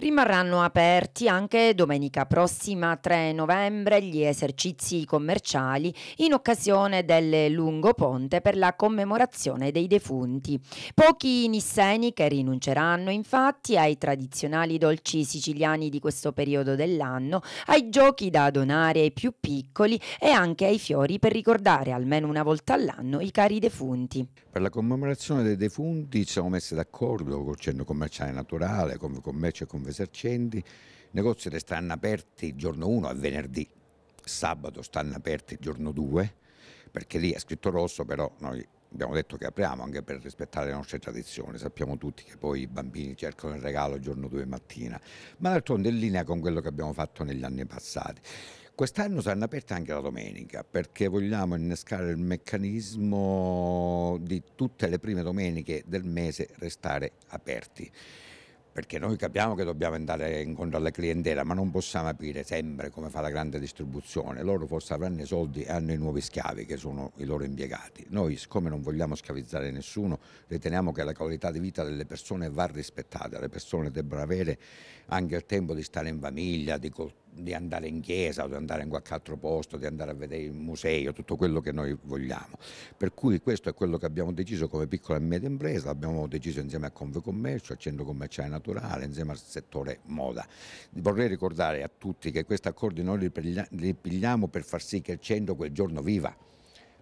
Rimarranno aperti anche domenica prossima 3 novembre gli esercizi commerciali in occasione del lungo ponte per la commemorazione dei defunti. Pochi nisseni che rinunceranno infatti ai tradizionali dolci siciliani di questo periodo dell'anno, ai giochi da donare ai più piccoli e anche ai fiori per ricordare almeno una volta all'anno i cari defunti. Per la commemorazione dei defunti ci siamo messi d'accordo col Centro Commerciale Naturale, con Commercio e Convenzione esercenti, i negozi resteranno aperti giorno 1 a venerdì, sabato stanno aperti giorno 2, perché lì è scritto rosso, però noi abbiamo detto che apriamo anche per rispettare le nostre tradizioni, sappiamo tutti che poi i bambini cercano il regalo il giorno 2 mattina, ma d'altronde in linea con quello che abbiamo fatto negli anni passati. Quest'anno saranno aperte anche la domenica perché vogliamo innescare il meccanismo di tutte le prime domeniche del mese restare aperti perché noi capiamo che dobbiamo andare incontro alla clientela, ma non possiamo aprire sempre come fa la grande distribuzione. Loro forse avranno i soldi e hanno i nuovi schiavi che sono i loro impiegati. Noi, siccome non vogliamo schiavizzare nessuno, riteniamo che la qualità di vita delle persone va rispettata. Le persone debbano avere anche il tempo di stare in famiglia, di coltivare di andare in chiesa o di andare in qualche altro posto, di andare a vedere il museo, tutto quello che noi vogliamo. Per cui questo è quello che abbiamo deciso come piccola e media impresa, l'abbiamo deciso insieme a Convecommercio, al Centro Commerciale Naturale, insieme al settore moda. Vorrei ricordare a tutti che questi accordi noi li pigliamo per far sì che il centro quel giorno viva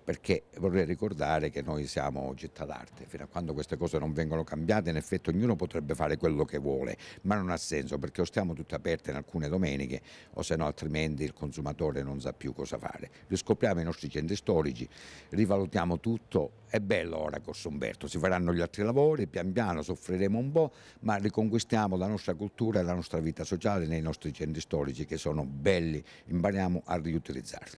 perché vorrei ricordare che noi siamo oggetti d'arte, fino a quando queste cose non vengono cambiate in effetti ognuno potrebbe fare quello che vuole, ma non ha senso perché o stiamo tutte aperte in alcune domeniche o se no altrimenti il consumatore non sa più cosa fare. Riscopriamo i nostri centri storici, rivalutiamo tutto, è bello ora Corso Umberto, si faranno gli altri lavori, pian piano soffriremo un po', ma riconquistiamo la nostra cultura e la nostra vita sociale nei nostri centri storici che sono belli, impariamo a riutilizzarli.